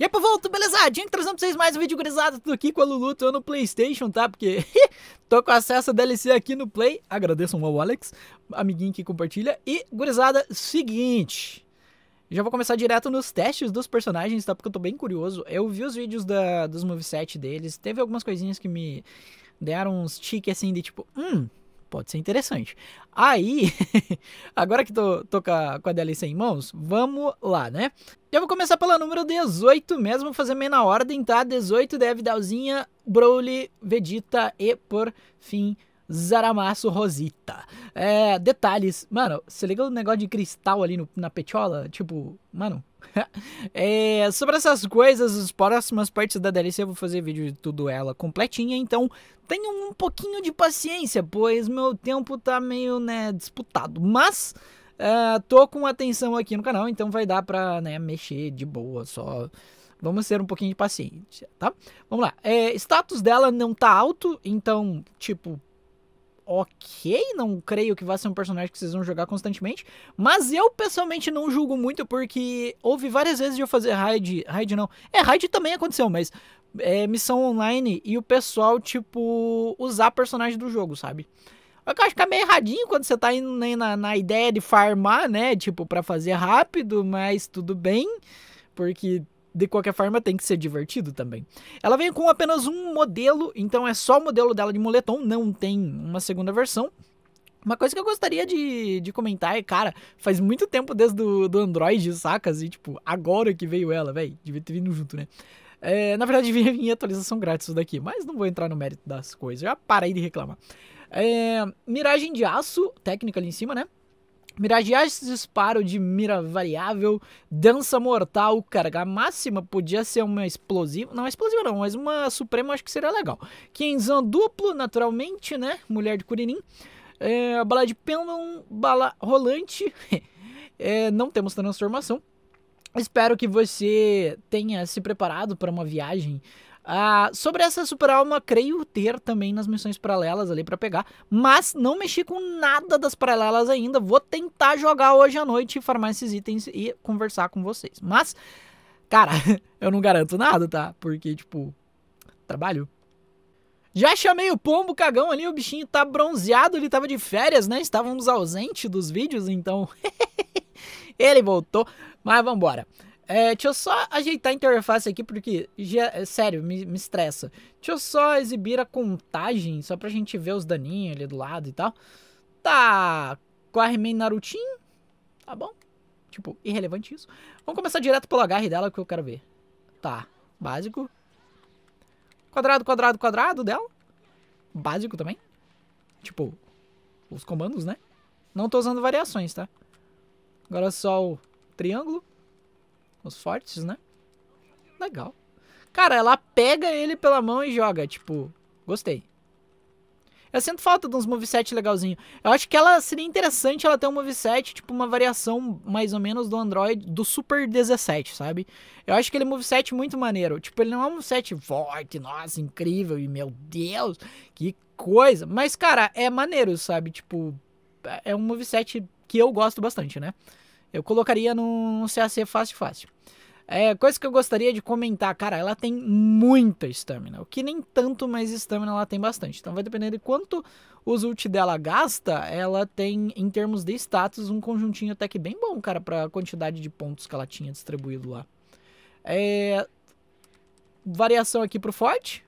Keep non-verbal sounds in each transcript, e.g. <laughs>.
E aí, povo, belezadinho? Trazendo pra vocês mais um vídeo gurizada tudo aqui com a Lulu, tô no Playstation, tá? Porque <laughs> tô com acesso a DLC aqui no Play, agradeço ao Alex, amiguinho que compartilha. E, gurizada, seguinte, já vou começar direto nos testes dos personagens, tá? Porque eu tô bem curioso. Eu vi os vídeos da, dos moveset deles, teve algumas coisinhas que me deram uns tiques assim de tipo, hum, pode ser interessante. Aí, <laughs> agora que tô, tô com, a, com a DLC em mãos, vamos lá, né? Eu vou começar pela número 18 mesmo, fazer meio na ordem, tá? 18 deve Dalzinha, Broly, Vegeta e, por fim, Zaramaço Rosita. É, detalhes. Mano, você liga o negócio de cristal ali no, na petiola? Tipo, mano. <laughs> é, sobre essas coisas, as próximas partes da DLC eu vou fazer vídeo de tudo ela completinha, então tenham um pouquinho de paciência, pois meu tempo tá meio, né, disputado. Mas. É, tô com atenção aqui no canal, então vai dar pra né, mexer de boa, só vamos ser um pouquinho de paciência, tá? Vamos lá. É, status dela não tá alto, então, tipo, ok, não creio que vá ser um personagem que vocês vão jogar constantemente, mas eu pessoalmente não julgo muito porque houve várias vezes de eu fazer raid, raid não, é, raid também aconteceu, mas é, missão online e o pessoal, tipo, usar personagem do jogo, sabe? Eu acho que é meio erradinho quando você tá indo na, na ideia de farmar, né, tipo, para fazer rápido, mas tudo bem, porque de qualquer forma, tem que ser divertido também. Ela vem com apenas um modelo, então é só o modelo dela de moletom, não tem uma segunda versão. Uma coisa que eu gostaria de, de comentar é, cara, faz muito tempo desde do, Android, saca, E, tipo, agora que veio ela, velho, devia ter vindo junto, né? É, na verdade, <laughs> vinha em atualização grátis daqui, mas não vou entrar no mérito das coisas, já parei de reclamar. É, miragem de aço, técnica ali em cima, né? Miragiais disparo de mira variável, dança mortal, carga máxima podia ser uma explosiva, não, é explosiva não, mas uma suprema acho que seria legal. Quinzan duplo, naturalmente, né, mulher de Curirim, é, bala de pêndulo, bala rolante, <laughs> é, não temos transformação. Espero que você tenha se preparado para uma viagem ah, sobre essa super alma creio ter também nas missões paralelas ali para pegar, mas não mexi com nada das paralelas ainda. Vou tentar jogar hoje à noite, farmar esses itens e conversar com vocês. Mas, cara, <laughs> eu não garanto nada, tá? Porque, tipo, trabalho. Já chamei o pombo cagão ali, o bichinho tá bronzeado, ele tava de férias, né? Estávamos ausente dos vídeos, então <laughs> ele voltou. Mas vambora. embora. É, deixa eu só ajeitar a interface aqui, porque, já, é, sério, me, me estressa. Deixa eu só exibir a contagem, só pra gente ver os daninhos ali do lado e tal. Tá, meio Narutin, tá bom. Tipo, irrelevante isso. Vamos começar direto pelo agarre dela, que eu quero ver. Tá, básico. Quadrado, quadrado, quadrado dela. Básico também. Tipo, os comandos, né? Não tô usando variações, tá? Agora só o triângulo. Os fortes, né? Legal. Cara, ela pega ele pela mão e joga. Tipo, gostei. Eu sinto falta de uns movesets legalzinho. Eu acho que ela seria interessante ela ter um moveset, tipo uma variação mais ou menos do Android do Super 17, sabe? Eu acho que ele é um moveset muito maneiro. Tipo, ele não é um moveset forte, nossa, incrível, e meu Deus, que coisa. Mas, cara, é maneiro, sabe? Tipo, é um moveset que eu gosto bastante, né? Eu colocaria no CAC fácil, fácil. É, coisa que eu gostaria de comentar, cara, ela tem muita estamina. O que nem tanto, mas estamina ela tem bastante. Então vai depender de quanto os ult dela gasta, ela tem, em termos de status, um conjuntinho até que bem bom, cara, pra quantidade de pontos que ela tinha distribuído lá. É... Variação aqui pro forte.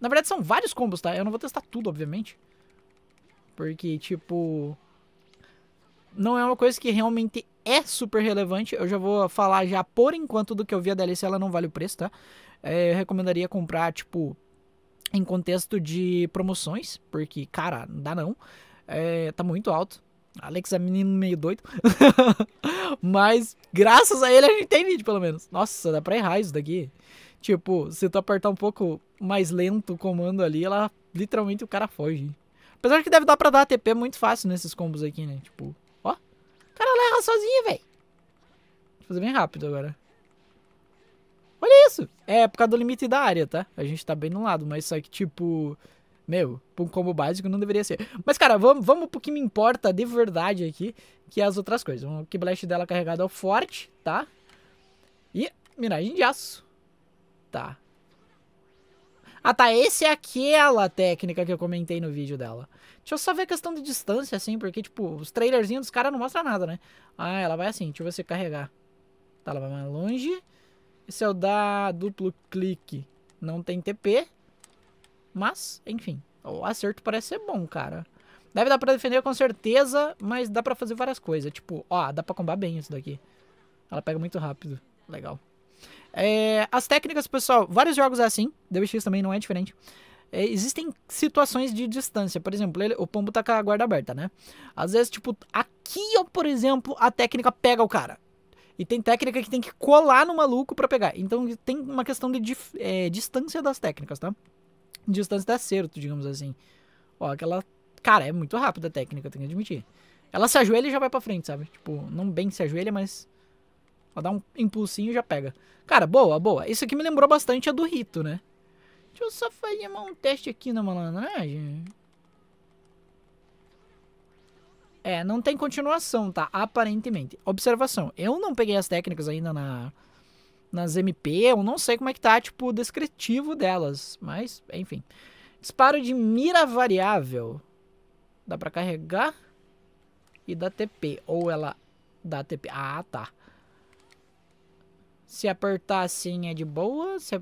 Na verdade são vários combos, tá? Eu não vou testar tudo, obviamente. Porque, tipo não é uma coisa que realmente é super relevante. Eu já vou falar já por enquanto do que eu vi a DLC, ela não vale o preço, tá? É, eu recomendaria comprar, tipo, em contexto de promoções, porque, cara, não dá não. É, tá muito alto. Alex é menino meio doido. <laughs> Mas, graças a ele, a gente tem vídeo, pelo menos. Nossa, dá pra errar isso daqui. Tipo, se tu apertar um pouco mais lento o comando ali, ela literalmente o cara foge. Apesar que deve dar pra dar ATP muito fácil nesses combos aqui, né? Tipo, ela erra sozinha, velho. Vou fazer bem rápido agora. Olha isso! É por causa do limite da área, tá? A gente tá bem no lado, mas só que tipo... Meu, pra um combo básico não deveria ser. Mas, cara, vamos, vamos pro que me importa de verdade aqui, que é as outras coisas. O que blast dela carregado é o forte, tá? E miragem de aço. Tá. Ah tá, esse é aquela técnica que eu comentei no vídeo dela. Deixa eu só ver a questão de distância, assim, porque, tipo, os trailerzinhos dos caras não mostram nada, né? Ah, ela vai assim, deixa eu ver se carregar. Tá, ela vai mais longe. Esse é o da duplo clique. Não tem TP. Mas, enfim, o acerto parece ser bom, cara. Deve dar pra defender com certeza, mas dá pra fazer várias coisas. Tipo, ó, dá pra combar bem isso daqui. Ela pega muito rápido. Legal. É, as técnicas, pessoal, vários jogos é assim, DBX também não é diferente. É, existem situações de distância, por exemplo, ele, o pombo tá com a guarda aberta, né? Às vezes, tipo, aqui, ó, por exemplo, a técnica pega o cara. E tem técnica que tem que colar no maluco para pegar. Então tem uma questão de dif, é, distância das técnicas, tá? Distância de acerto, digamos assim. Ó, aquela. Cara, é muito rápida a técnica, tenho que admitir. Ela se ajoelha e já vai pra frente, sabe? Tipo, não bem se ajoelha, mas só dá um impulsinho e já pega. Cara, boa, boa. Isso aqui me lembrou bastante a do Rito, né? Deixa eu só fazer um teste aqui na malandragem. É, não tem continuação, tá? Aparentemente. Observação. Eu não peguei as técnicas ainda na, nas MP. Eu não sei como é que tá, tipo, o descritivo delas. Mas, enfim. Disparo de mira variável. Dá pra carregar. E dá TP. Ou ela dá TP. Ah, tá. Se apertar assim é de boa, se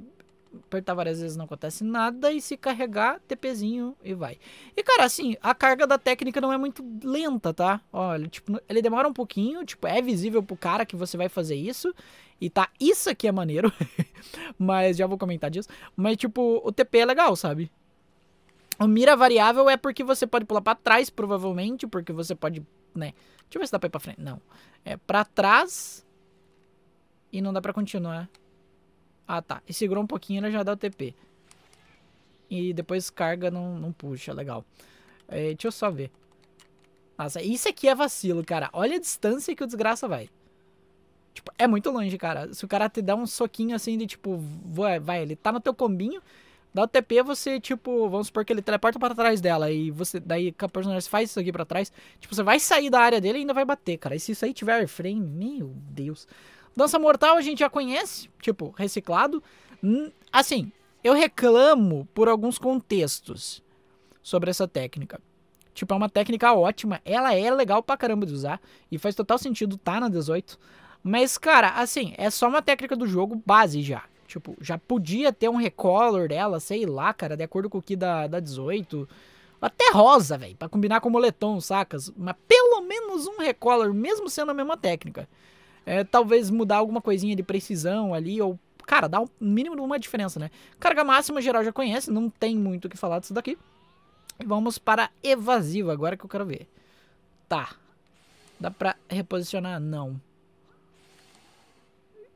apertar várias vezes não acontece nada, e se carregar, TPzinho e vai. E cara, assim, a carga da técnica não é muito lenta, tá? Olha, tipo, ele demora um pouquinho, tipo, é visível pro cara que você vai fazer isso, e tá, isso aqui é maneiro, <laughs> mas já vou comentar disso, mas tipo, o TP é legal, sabe? A mira variável é porque você pode pular para trás, provavelmente, porque você pode, né? Deixa eu ver se dá pra ir pra frente. Não. É para trás e não dá pra continuar. Ah, tá. E segurou um pouquinho, ela já dá o TP. E depois carga, não, não puxa. Legal. É, deixa eu só ver. Nossa, isso aqui é vacilo, cara. Olha a distância que o desgraça vai. Tipo, é muito longe, cara. Se o cara te dá um soquinho assim de tipo, é, vai, ele tá no teu combinho, dá o TP, você, tipo, vamos supor que ele teleporta para trás dela e você, daí o personagem faz isso aqui para trás, tipo, você vai sair da área dele e ainda vai bater, cara. E se isso aí tiver airframe, meu Deus. Dança Mortal a gente já conhece, tipo, reciclado. Assim, eu reclamo por alguns contextos sobre essa técnica. Tipo, é uma técnica ótima, ela é legal pra caramba de usar e faz total sentido tá na 18. Mas, cara, assim, é só uma técnica do jogo base já. Tipo, já podia ter um recolor dela, sei lá, cara, de acordo com o que da, da 18. Até rosa, velho, pra combinar com o moletom, sacas? Mas pelo menos um recolor, mesmo sendo a mesma técnica. É, talvez mudar alguma coisinha de precisão ali, ou. Cara, dá o um mínimo de uma diferença, né? Carga máxima geral já conhece, não tem muito o que falar disso daqui. E vamos para evasiva, agora que eu quero ver. Tá. Dá pra reposicionar? Não.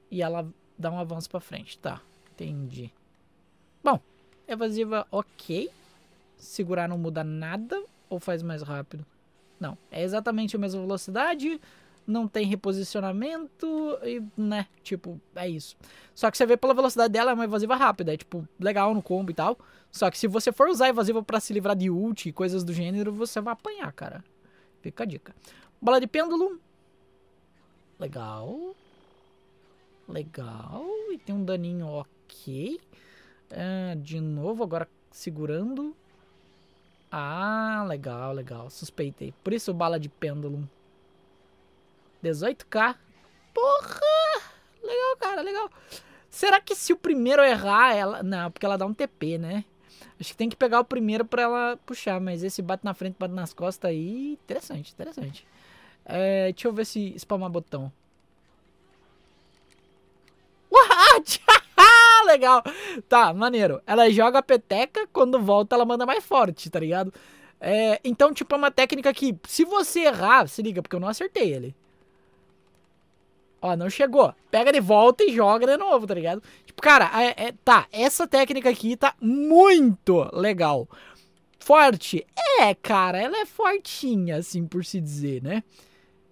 E ela dá um avanço pra frente. Tá, entendi. Bom, evasiva ok. Segurar não muda nada ou faz mais rápido? Não, é exatamente a mesma velocidade não tem reposicionamento e, né, tipo, é isso. Só que você vê pela velocidade dela, é uma evasiva rápida, é, tipo, legal no combo e tal. Só que se você for usar evasiva para se livrar de ult e coisas do gênero, você vai apanhar, cara. Fica a dica. Bola de pêndulo. Legal. Legal. E tem um daninho ok. É, de novo, agora segurando. Ah, legal, legal. Suspeitei. Por isso bala de pêndulo. 18k. Porra! Legal, cara, legal. Será que se o primeiro errar, ela. Não, porque ela dá um TP, né? Acho que tem que pegar o primeiro pra ela puxar, mas esse bate na frente, bate nas costas aí. Interessante, interessante. É, deixa eu ver se spamar botão. What? <laughs> legal. Tá, maneiro. Ela joga a peteca, quando volta ela manda mais forte, tá ligado? É, então, tipo, é uma técnica que, se você errar, se liga, porque eu não acertei ele. Ó, não chegou. Pega de volta e joga de novo, tá ligado? Tipo, cara, é, é, tá, essa técnica aqui tá muito legal. Forte? É, cara, ela é fortinha, assim por se dizer, né?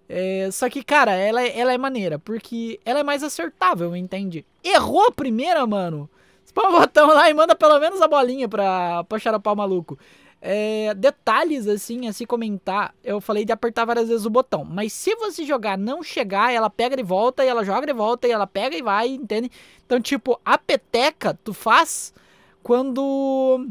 É, só que, cara, ela, é, ela é maneira, porque ela é mais acertável, entende? Errou a primeira, mano? Põe o botão lá e manda pelo menos a bolinha pra, pra xaropar o maluco é, detalhes assim a se comentar. Eu falei de apertar várias vezes o botão, mas se você jogar não chegar, ela pega e volta, e ela joga e volta, e ela pega e vai, entende? Então, tipo, a peteca tu faz quando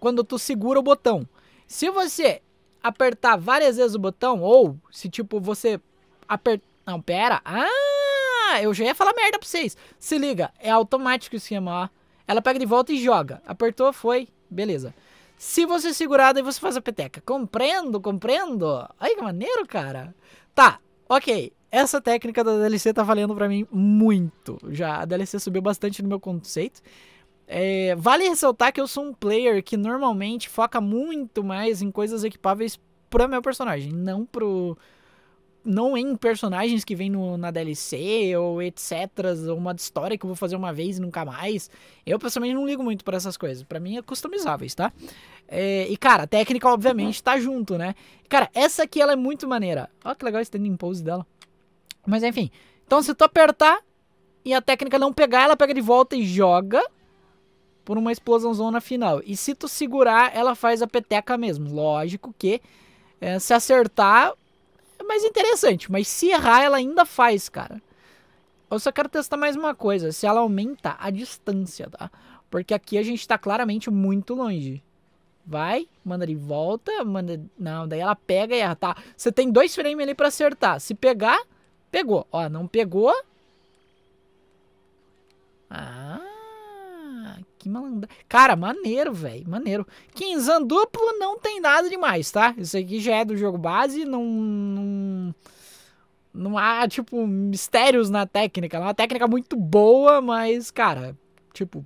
quando tu segura o botão. Se você apertar várias vezes o botão ou se tipo você apertar, não, pera. Ah, eu já ia falar merda para vocês. Se liga, é automático o esquema, ó. Ela pega de volta e joga. Apertou, foi. Beleza se você é segurar, daí você faz a peteca. Compreendo, compreendo. Ai, que maneiro, cara. Tá, ok. Essa técnica da DLC tá valendo para mim muito. Já a DLC subiu bastante no meu conceito. É, vale ressaltar que eu sou um player que normalmente foca muito mais em coisas equipáveis pro meu personagem, não pro não em personagens que vêm no, na DLC ou etc, ou uma história que eu vou fazer uma vez e nunca mais. Eu pessoalmente não ligo muito para essas coisas. Para mim é customizáveis, tá? É, e cara, a técnica obviamente tá junto, né? Cara, essa aqui ela é muito maneira. Olha que legal esse standing pose dela. Mas enfim, então se tu apertar e a técnica não pegar, ela pega de volta e joga por uma explosão zona final. E se tu segurar, ela faz a peteca mesmo. Lógico que é, se acertar, mais interessante. Mas se errar, ela ainda faz, cara. Eu só quero testar mais uma coisa. Se ela aumenta a distância, tá? Porque aqui a gente tá claramente muito longe. Vai, manda de volta, manda... Não, daí ela pega e erra, tá? Você tem dois frames ali pra acertar. Se pegar, pegou. Ó, não pegou... Ah, que malandro. Cara, maneiro, velho. Maneiro. Quinzan duplo não tem nada demais, tá? Isso aqui já é do jogo base, não. não... Não há, tipo, mistérios na técnica. É uma técnica muito boa, mas, cara, tipo,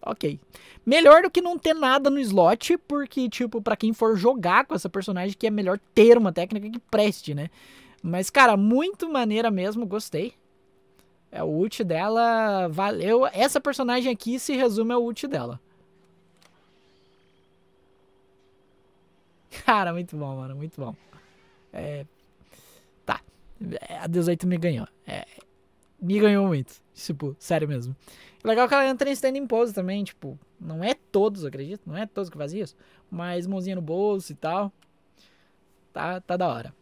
ok. Melhor do que não ter nada no slot, porque, tipo, para quem for jogar com essa personagem, que é melhor ter uma técnica que preste, né? Mas, cara, muito maneira mesmo, gostei. É, o ult dela valeu. Essa personagem aqui se resume ao ult dela. <laughs> Cara, muito bom, mano. Muito bom. É... Tá. É, a 18 me ganhou. É... Me ganhou muito. Tipo, sério mesmo. Legal é que ela entra em standing pose também. Tipo, não é todos, acredito. Não é todos que fazem isso. Mas mãozinha no bolso e tal. Tá, tá da hora.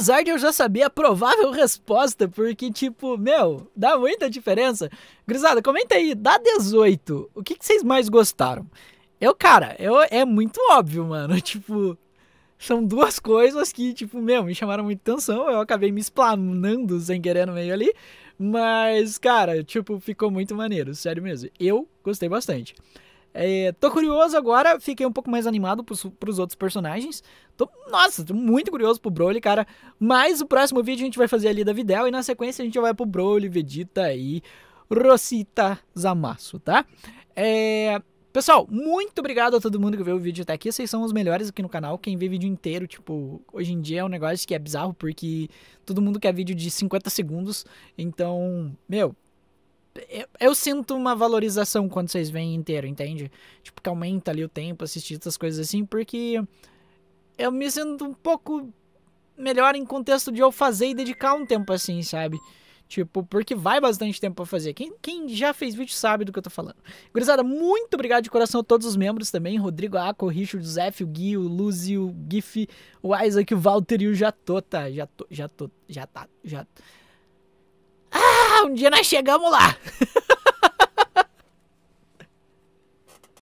Apesar de eu já saber a provável resposta, porque, tipo, meu, dá muita diferença. Grisada, comenta aí, dá 18. O que, que vocês mais gostaram? Eu, cara, eu, é muito óbvio, mano. <laughs> Tipo, são duas coisas que, tipo, meu, me chamaram muita atenção. Eu acabei me esplanando sem querer no meio ali. Mas, cara, tipo, ficou muito maneiro, sério mesmo. Eu gostei bastante. É, tô curioso agora, fiquei um pouco mais animado pros, pros outros personagens. Tô, nossa, tô muito curioso pro Broly, cara. Mas o próximo vídeo a gente vai fazer ali da Videl e na sequência a gente vai pro Broly, Vegeta e Rosita Zamasu, tá? É, pessoal, muito obrigado a todo mundo que viu o vídeo até aqui. Vocês são os melhores aqui no canal. Quem vê vídeo inteiro, tipo, hoje em dia é um negócio que é bizarro porque todo mundo quer vídeo de 50 segundos. Então, meu, eu, sinto uma valorização quando vocês vêm inteiro, entende? Tipo, que aumenta ali o tempo, assistir essas coisas assim, porque eu me sinto um pouco melhor em contexto de eu fazer e dedicar um tempo assim, sabe? Tipo, porque vai bastante tempo pra fazer. Quem, quem já fez vídeo sabe do que eu tô falando. Gurizada, muito obrigado de coração a todos os membros também. Rodrigo Aco, o Richard, o Zef, o Gui, o Luzi, o Gif, o Isaac, o Walter e o Jatota. já Jato, já Jato. Ah, um dia nós chegamos lá. <laughs>